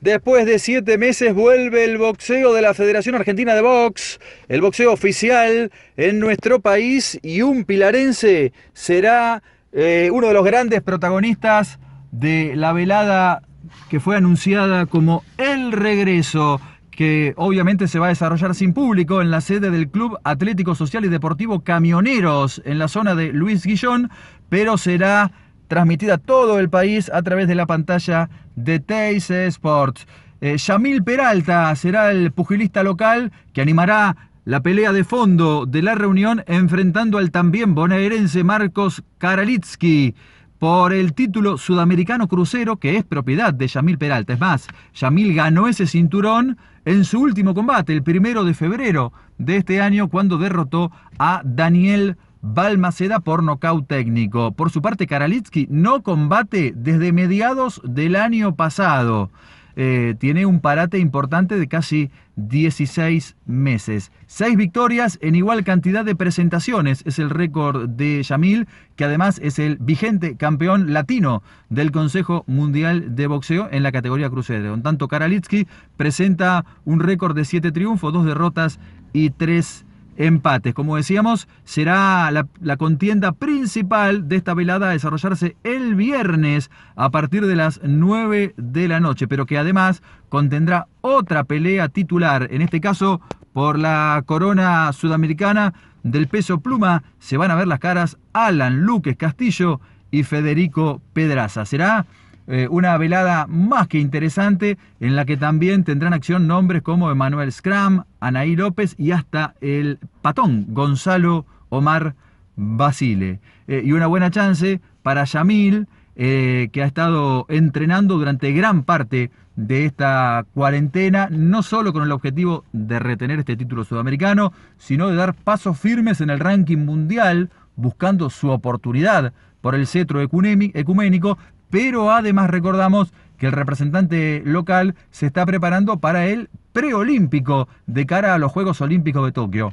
Después de siete meses vuelve el boxeo de la Federación Argentina de Box, el boxeo oficial en nuestro país y un pilarense será eh, uno de los grandes protagonistas de la velada que fue anunciada como El Regreso, que obviamente se va a desarrollar sin público en la sede del Club Atlético Social y Deportivo Camioneros en la zona de Luis Guillón, pero será transmitida a todo el país a través de la pantalla de Teis Sports. Eh, Yamil Peralta será el pugilista local que animará la pelea de fondo de la reunión enfrentando al también bonaerense Marcos Karalitsky por el título sudamericano crucero que es propiedad de Yamil Peralta. Es más, Yamil ganó ese cinturón en su último combate, el primero de febrero de este año, cuando derrotó a Daniel Balmaceda por nocaut técnico. Por su parte, Karalitsky no combate desde mediados del año pasado. Eh, tiene un parate importante de casi 16 meses. Seis victorias en igual cantidad de presentaciones es el récord de Yamil, que además es el vigente campeón latino del Consejo Mundial de Boxeo en la categoría crucero. En tanto, Karalitsky presenta un récord de siete triunfos, dos derrotas y tres empates. Como decíamos, será la, contienda principal de esta velada a desarrollarse el viernes a partir de las 9 de la noche, pero que además contendrá otra pelea titular, en este caso por la corona sudamericana del peso pluma. Se van a ver las caras Alan Luques Castillo y Federico Pedraza. Será eh, una velada más que interesante en la que también tendrán acción nombres como Emanuel Scram, Anaí López y hasta el patón Gonzalo Omar Basile. Eh, y una buena chance para Yamil, eh, que ha estado entrenando durante gran parte de esta cuarentena, no solo con el objetivo de retener este título sudamericano, sino de dar pasos firmes en el ranking mundial, buscando su oportunidad por el cetro ecuménico, pero además recordamos que el representante local se está preparando para el preolímpico de cara a los Juegos Olímpicos de Tokio.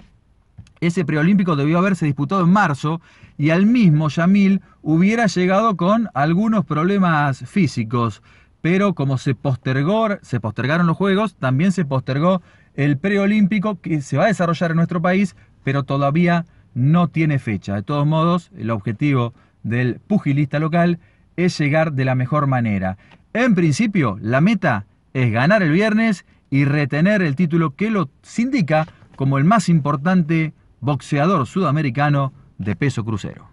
Ese preolímpico debió haberse disputado en marzo y al mismo Yamil hubiera llegado con algunos problemas físicos, pero como se postergó, se postergaron los Juegos, también se postergó el preolímpico que se va a desarrollar en nuestro país, pero todavía no tiene fecha. De todos modos, el objetivo del pugilista local es llegar de la mejor manera. En principio, la meta es ganar el viernes y retener el título que lo indica como el más importante boxeador sudamericano de peso crucero.